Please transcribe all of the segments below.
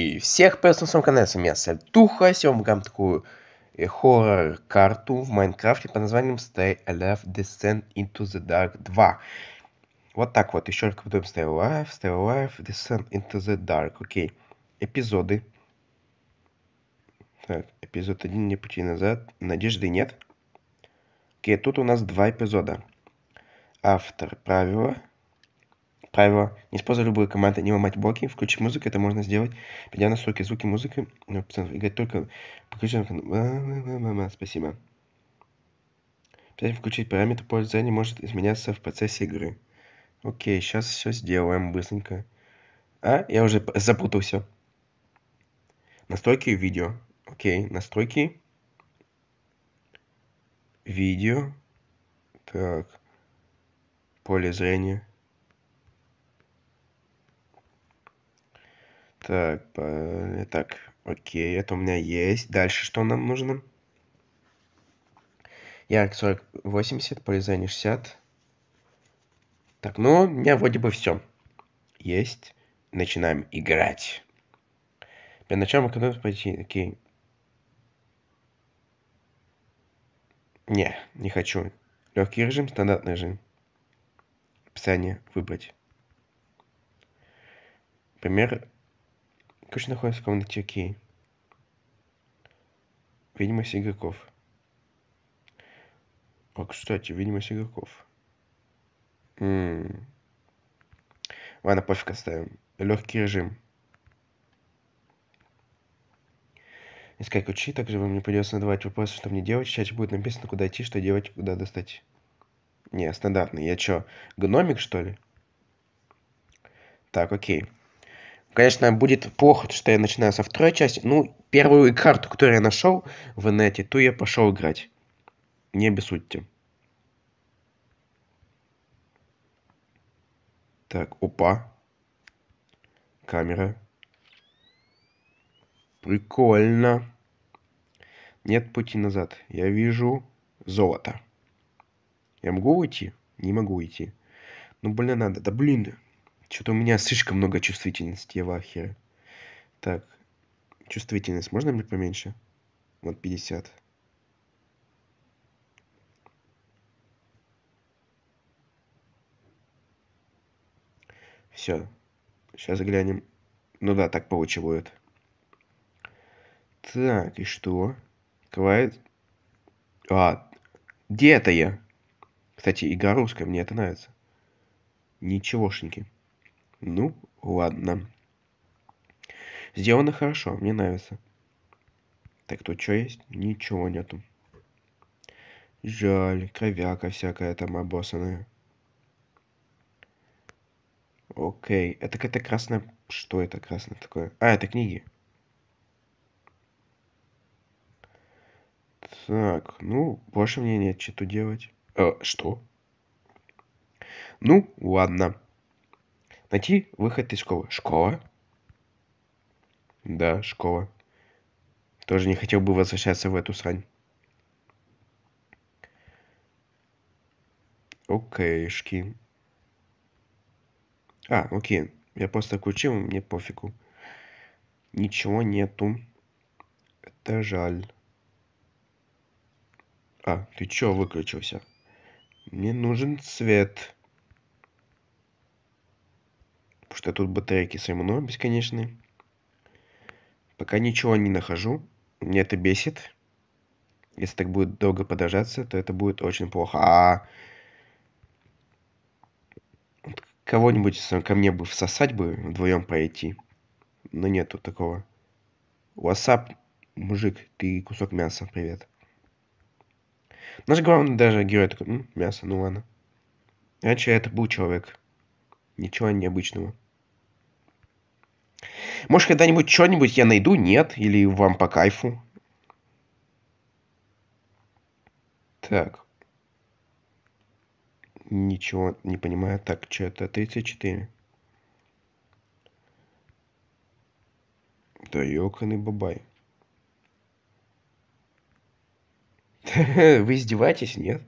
И всех приветствую на своем канале, с вами я Сальтуха. Сегодня мы играем такую э, хоррор-карту в Майнкрафте под названием Stay Alive Descent into the Dark 2. Вот так вот, еще раз повторим Stay Alive, Stay Alive, Descent into the Dark. Окей, okay. эпизоды. Так, эпизод 1, не пути назад, надежды нет. Окей, okay, тут у нас два эпизода. Автор правила, Правило. Не используй любые команды, не ломать блоки, включить музыку, это можно сделать, придя на настройки звуки музыки, но ну, играть только подключен Спасибо. Теперь включить параметр пользования может изменяться в процессе игры. Окей, сейчас все сделаем быстренько. А, я уже запутался. Настройки видео. Окей, настройки. Видео. Так. Поле зрения. Так, э, так, окей, это у меня есть. Дальше что нам нужно? Ярк 40, 80, полизание 60. Так, ну, у меня вроде бы все. Есть. Начинаем играть. Для начала экономить пойти. Окей. Не, не хочу. Легкий режим, стандартный режим. Описание выбрать. Пример Ключ находится в комнате Кей. Видимость игроков. А, кстати, видимость игроков. М-м. Ладно, пофиг оставим. Легкий режим. Искать ключи, также вам не придется надавать вопросы, что мне делать. Сейчас будет написано, куда идти, что делать, куда достать. Не, стандартный. Я чё, гномик, что ли? Так, окей. Конечно, будет плохо, что я начинаю со второй части. Ну, первую карту, которую я нашел в инете, ту я пошел играть. Не обессудьте. Так, опа. Камера. Прикольно. Нет пути назад. Я вижу золото. Я могу уйти? Не могу уйти. Ну, блин, надо. Да блин, что-то у меня слишком много чувствительности, я в ахере. Так, чувствительность можно мне поменьше? Вот 50. Все. Сейчас глянем. Ну да, так получивают. Так, и что? Квайт. А, где это я? Кстати, игра русская, мне это нравится. Ничегошеньки. Ну, ладно. Сделано хорошо, мне нравится. Так тут что есть? Ничего нету. Жаль, кровяка всякая там обоссанная. Окей, это какая-то красная... Что это красное такое? А, это книги. Так, ну, больше мне нет что делать. Э, что? Ну, ладно. Найти выход из школы. Школа? Да, школа. Тоже не хотел бы возвращаться в эту срань. Окейшки. А, окей. Я просто включил, мне пофигу. Ничего нету. Это жаль. А, ты чё выключился? Мне нужен свет. Потому что тут батарейки со мной бесконечные. Пока ничего не нахожу. Мне это бесит. Если так будет долго подожаться, то это будет очень плохо. А кого-нибудь ко мне бы всосать бы, вдвоем пройти. Но ну, нету такого. Васап, мужик, ты кусок мяса, привет. Наш главный даже герой такой, мясо, ну ладно. Раньше это был человек. Ничего необычного. Может, когда-нибудь что-нибудь я найду? Нет? Или вам по кайфу? Так. Ничего не понимаю. Так, что это? 34. Да ёканый бабай. Вы издеваетесь, нет?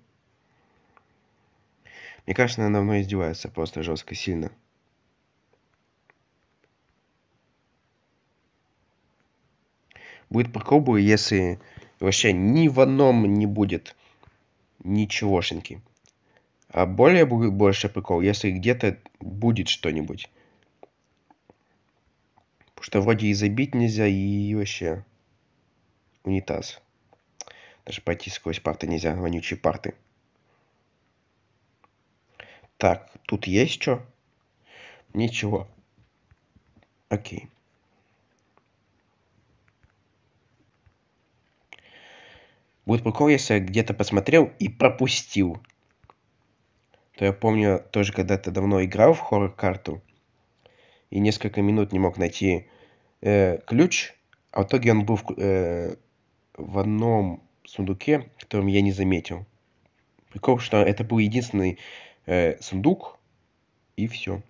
Мне кажется, надо мной издевается просто жестко, сильно. Будет прикол, если вообще ни в одном не будет ничегошеньки. А более будет больше прикол, если где-то будет что-нибудь. Потому что вроде и забить нельзя, и вообще унитаз. Даже пойти сквозь парты нельзя, вонючие парты. Так, тут есть что? Ничего. Окей. Будет прикол, если я где-то посмотрел и пропустил. То я помню, тоже когда-то давно играл в хоррор-карту. И несколько минут не мог найти э, ключ. А в итоге он был в, э, в одном сундуке, в котором я не заметил. Прикол, что это был единственный э, сундук и все.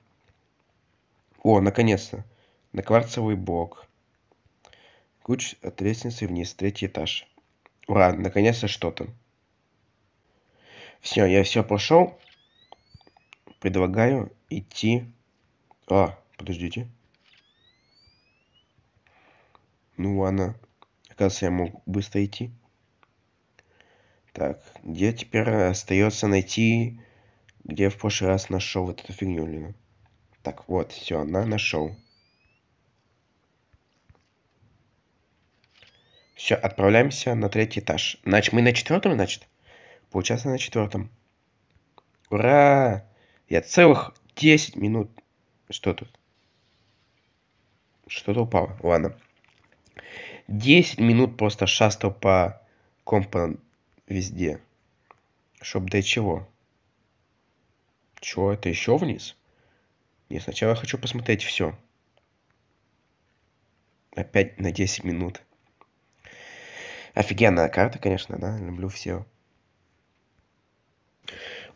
О, наконец-то. На кварцевый блок. Ключ от лестницы вниз, третий этаж. Ура, наконец-то что-то. Все, я все прошел. Предлагаю идти... А, подождите. Ну ладно. Оказывается, я мог быстро идти. Так, где теперь остается найти где я в прошлый раз нашел вот эту фигню, блин? Так, вот, все, она нашел. Все, отправляемся на третий этаж. Значит, мы на четвертом, значит? Получается, на четвертом. Ура! Я целых 10 минут... Что тут? Что-то упало. Ладно. 10 минут просто шастал по компам везде. Чтоб до чего. Чё, это еще вниз? Не, сначала хочу посмотреть все. Опять на 10 минут. Офигенная карта, конечно, да, люблю все.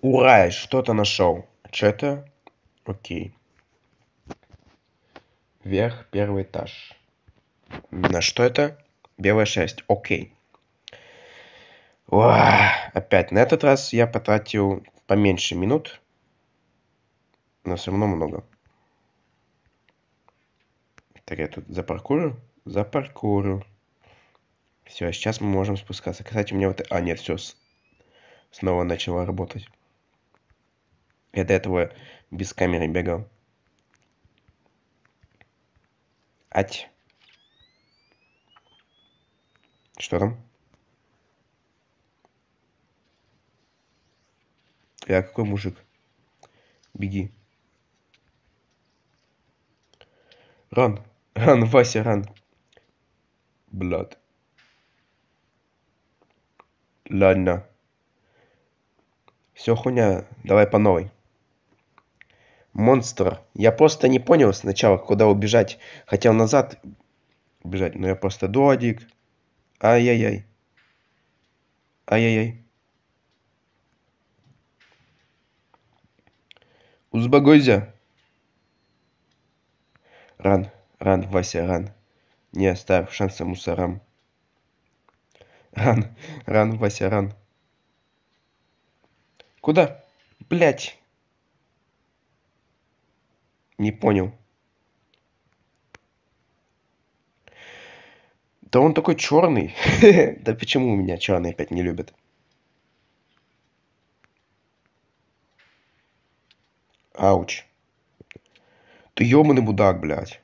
Ура, что-то нашел. Что это? Окей. Вверх, первый этаж. На что это? Белая 6. Окей. Уа, опять на этот раз я потратил поменьше минут но все равно много. Так, я тут запаркурю? Запаркурю. Все, сейчас мы можем спускаться. Кстати, у меня вот... А, нет, все. Снова начало работать. Я до этого без камеры бегал. Ать. Что там? Я какой мужик? Беги. Ран. Ран, Вася, ран. Блад. Ладно. Все хуйня, давай по новой. Монстр. Я просто не понял сначала, куда убежать. Хотел назад бежать, но я просто додик. Ай-яй-яй. Ай-яй-яй. Узбагозя. Ран, ран, Вася, ран, не оставь шанса мусорам. Ран, ран, Вася, ран. Куда? Блять! Не понял. Да он такой черный. да почему у меня черные опять не любят? Ауч. Ты ебаный мудак, блядь.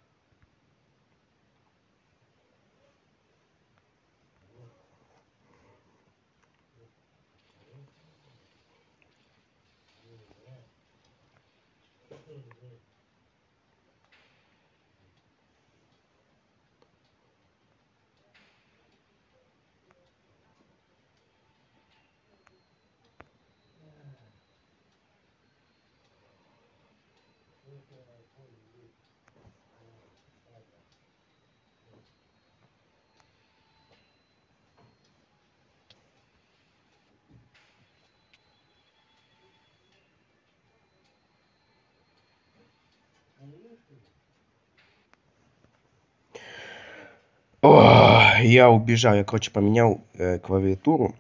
я убежал, я, короче, поменял э, клавиатуру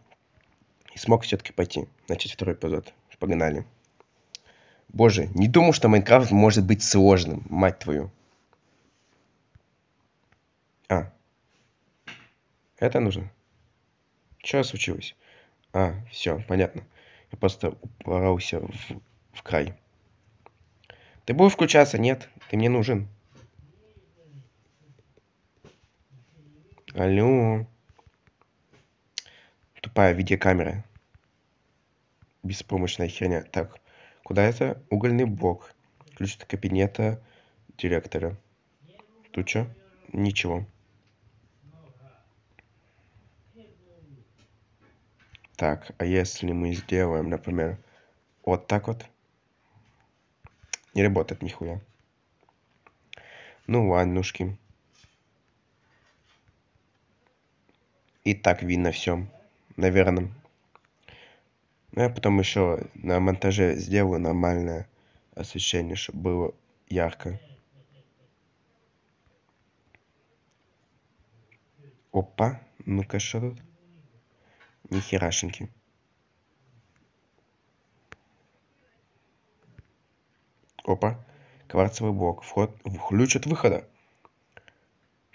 и смог все-таки пойти. Значит, второй эпизод. Погнали. Боже, не думал, что Майнкрафт может быть сложным, мать твою. А. Это нужно? Что случилось? А, все, понятно. Я просто упорался в, в край. Ты будешь включаться? Нет, ты мне нужен. Алло. Тупая видеокамера. Беспомощная херня. Так, куда это? Угольный блок. Ключ от кабинета директора. Тут что? Ничего. Так, а если мы сделаем, например, вот так вот? Не работает нихуя. Ну, ладнушки. И так видно все, наверное. Ну, я потом еще на монтаже сделаю нормальное освещение, чтобы было ярко. Опа, ну-ка что тут? Нихерашеньки. Опа. Кварцевый блок. Вход. Ключ от выхода.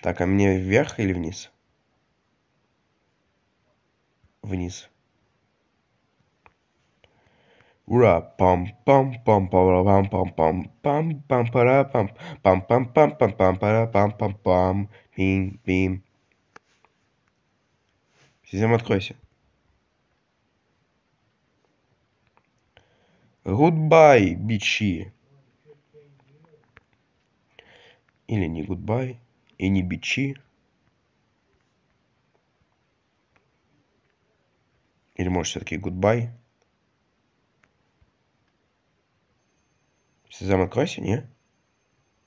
Так, а мне вверх или вниз? Вниз. Ура! пам пам пам пам пам пам пам пам пам пара пам пам пам пам пам пам пара пам пам пам пим пим Систем откройся. Goodbye, бичи. или не гудбай, и не бичи. Или может все-таки гудбай. Сезам откройся, не?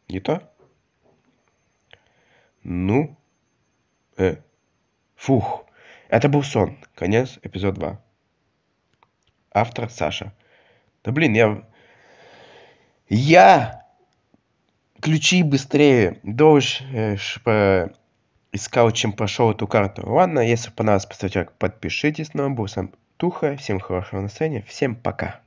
Не то? Ну? Э. Фух. Это был сон. Конец, эпизод 2. Автор Саша. Да блин, я... Я ключи быстрее. Дольше э, искал, чем прошел эту карту. Ладно, если понравилось, поставьте лайк, подпишитесь. на вами был Сам Туха. Всем хорошего настроения. Всем пока.